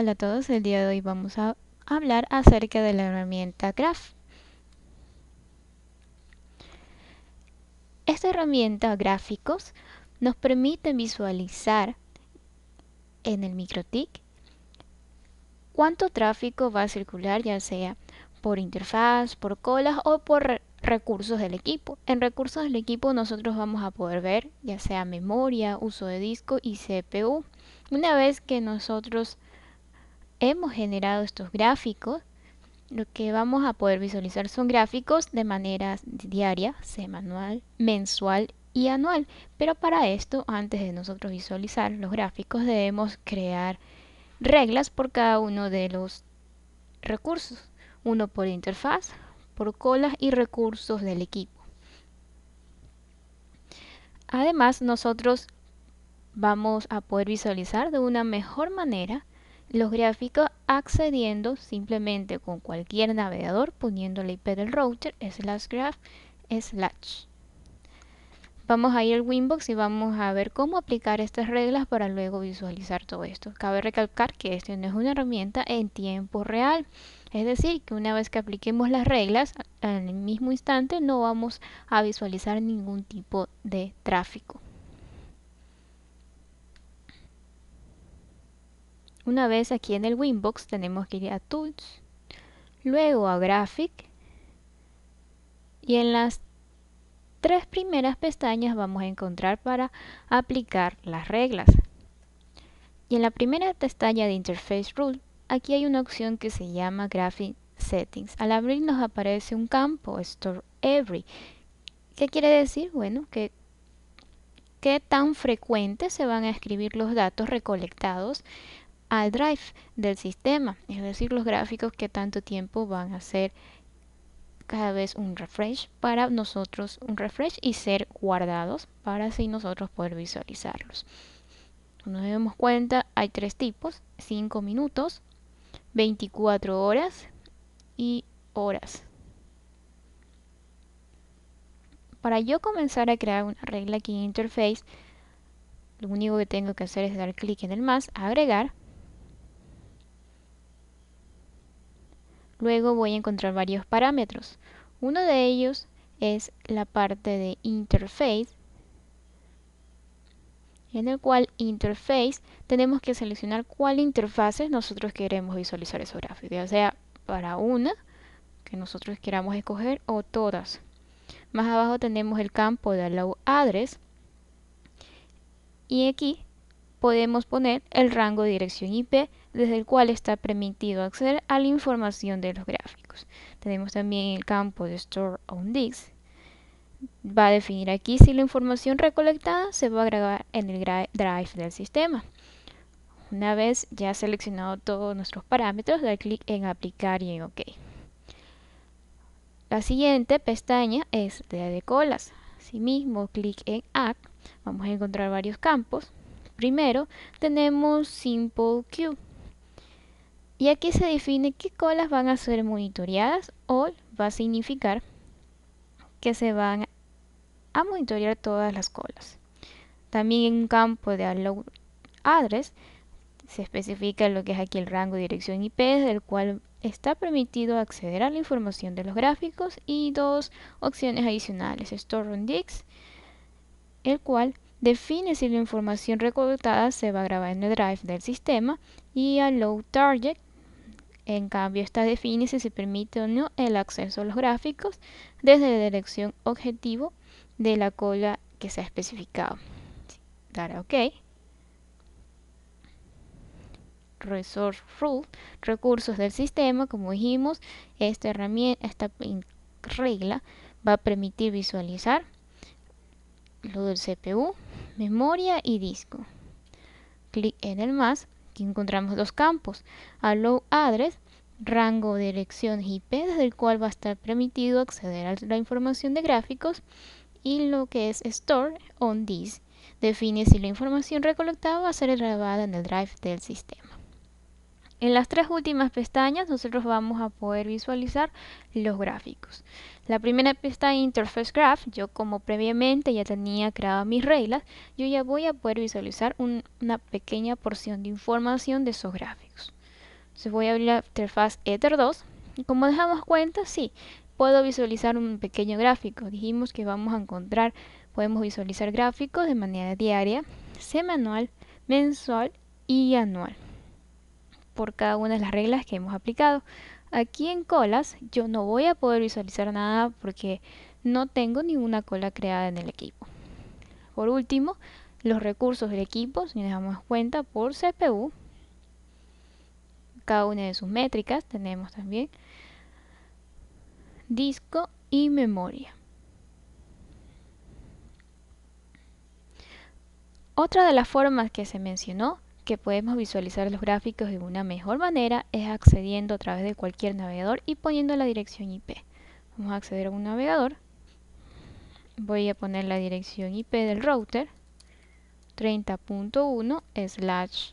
Hola a todos, el día de hoy vamos a hablar acerca de la herramienta Graph. Esta herramienta gráficos nos permite visualizar en el MicroTIC cuánto tráfico va a circular, ya sea por interfaz, por colas o por recursos del equipo. En recursos del equipo nosotros vamos a poder ver ya sea memoria, uso de disco y CPU. Una vez que nosotros hemos generado estos gráficos, lo que vamos a poder visualizar son gráficos de manera diaria, semanal, mensual y anual. Pero para esto, antes de nosotros visualizar los gráficos, debemos crear reglas por cada uno de los recursos. Uno por interfaz, por colas y recursos del equipo. Además, nosotros vamos a poder visualizar de una mejor manera los gráficos accediendo simplemente con cualquier navegador poniendo la IP del router slash graph slash. Vamos a ir al Winbox y vamos a ver cómo aplicar estas reglas para luego visualizar todo esto. Cabe recalcar que esto no es una herramienta en tiempo real. Es decir, que una vez que apliquemos las reglas, en el mismo instante no vamos a visualizar ningún tipo de tráfico. Una vez aquí en el Winbox tenemos que ir a Tools, luego a Graphic y en las tres primeras pestañas vamos a encontrar para aplicar las reglas. Y en la primera pestaña de Interface Rule, aquí hay una opción que se llama Graphic Settings. Al abrir nos aparece un campo, Store Every. ¿Qué quiere decir? Bueno, que qué tan frecuente se van a escribir los datos recolectados al drive del sistema, es decir, los gráficos que tanto tiempo van a hacer cada vez un refresh para nosotros, un refresh y ser guardados para así nosotros poder visualizarlos. Nos damos cuenta, hay tres tipos, 5 minutos, 24 horas y horas. Para yo comenzar a crear una regla aquí en Interface, lo único que tengo que hacer es dar clic en el más, agregar, Luego voy a encontrar varios parámetros. Uno de ellos es la parte de interface, en el cual interface tenemos que seleccionar cuál interfaces nosotros queremos visualizar esos gráfico, ya sea para una que nosotros queramos escoger o todas. Más abajo tenemos el campo de allow address y aquí podemos poner el rango de dirección IP desde el cual está permitido acceder a la información de los gráficos. Tenemos también el campo de Store on Disk. Va a definir aquí si la información recolectada se va a agregar en el drive del sistema. Una vez ya seleccionado todos nuestros parámetros, da clic en Aplicar y en OK. La siguiente pestaña es de colas. Asimismo, clic en Add. Vamos a encontrar varios campos Primero tenemos Simple Queue. Y aquí se define qué colas van a ser monitoreadas o va a significar que se van a monitorear todas las colas. También en un campo de allow address se especifica lo que es aquí el rango de dirección IP del cual está permitido acceder a la información de los gráficos y dos opciones adicionales, Store on el cual define si la información recolectada se va a grabar en el drive del sistema y load target en cambio esta define si se permite o no el acceso a los gráficos desde la dirección objetivo de la cola que se ha especificado dar a ok resource rule recursos del sistema como dijimos esta herramienta esta regla va a permitir visualizar lo del CPU memoria y disco. Clic en el más, aquí encontramos dos campos, Allow Address, rango de dirección IP desde el cual va a estar permitido acceder a la información de gráficos y lo que es Store on Disk define si la información recolectada va a ser grabada en el drive del sistema. En las tres últimas pestañas nosotros vamos a poder visualizar los gráficos. La primera pista Interface Graph, yo como previamente ya tenía creadas mis reglas, yo ya voy a poder visualizar una pequeña porción de información de esos gráficos. Entonces voy a abrir la interfaz Ether 2 y como dejamos cuenta, sí, puedo visualizar un pequeño gráfico. Dijimos que vamos a encontrar, podemos visualizar gráficos de manera diaria, semanal, mensual y anual por cada una de las reglas que hemos aplicado. Aquí en colas yo no voy a poder visualizar nada porque no tengo ninguna cola creada en el equipo. Por último, los recursos del equipo, si nos damos cuenta, por CPU, cada una de sus métricas, tenemos también disco y memoria. Otra de las formas que se mencionó que podemos visualizar los gráficos de una mejor manera es accediendo a través de cualquier navegador y poniendo la dirección IP. Vamos a acceder a un navegador. Voy a poner la dirección IP del router 30.1 slash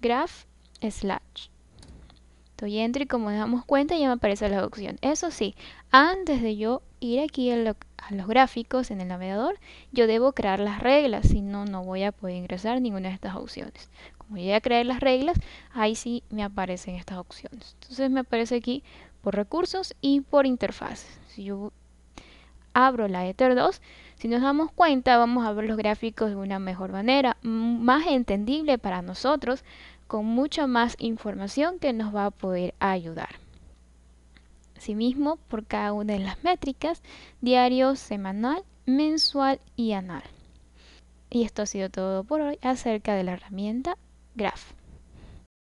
graph slash Estoy entro y como nos damos cuenta ya me aparecen las opciones. Eso sí, antes de yo ir aquí a, los gráficos en el navegador, yo debo crear las reglas, si no, no voy a poder ingresar ninguna de estas opciones. Como yo a crear las reglas, ahí sí me aparecen estas opciones. Entonces me aparece aquí por recursos y por interfaces. Si yo abro la Ether 2, si nos damos cuenta vamos a ver los gráficos de una mejor manera, más entendible para nosotros, con mucha más información que nos va a poder ayudar. Asimismo, por cada una de las métricas, diario, semanal, mensual y anual. Y esto ha sido todo por hoy acerca de la herramienta Graph.